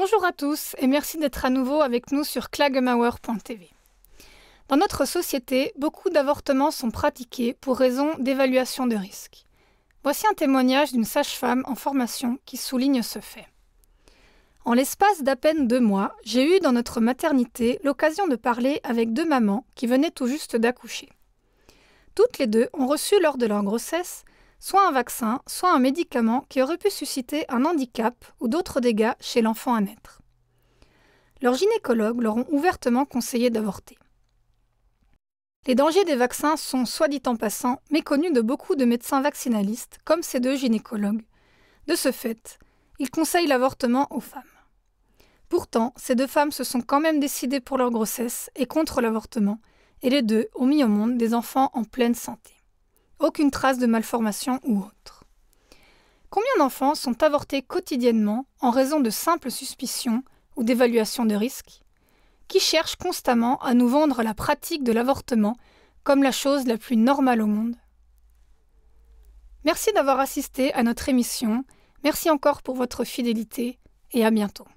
Bonjour à tous et merci d'être à nouveau avec nous sur klagemauer.tv. Dans notre société, beaucoup d'avortements sont pratiqués pour raison d'évaluation de risque. Voici un témoignage d'une sage-femme en formation qui souligne ce fait. En l'espace d'à peine deux mois, j'ai eu dans notre maternité l'occasion de parler avec deux mamans qui venaient tout juste d'accoucher. Toutes les deux ont reçu lors de leur grossesse soit un vaccin, soit un médicament qui aurait pu susciter un handicap ou d'autres dégâts chez l'enfant à naître. Leurs gynécologues leur ont ouvertement conseillé d'avorter. Les dangers des vaccins sont, soit dit en passant, méconnus de beaucoup de médecins vaccinalistes, comme ces deux gynécologues. De ce fait, ils conseillent l'avortement aux femmes. Pourtant, ces deux femmes se sont quand même décidées pour leur grossesse et contre l'avortement, et les deux ont mis au monde des enfants en pleine santé. Aucune trace de malformation ou autre. Combien d'enfants sont avortés quotidiennement en raison de simples suspicions ou d'évaluations de risques Qui cherche constamment à nous vendre la pratique de l'avortement comme la chose la plus normale au monde Merci d'avoir assisté à notre émission, merci encore pour votre fidélité et à bientôt.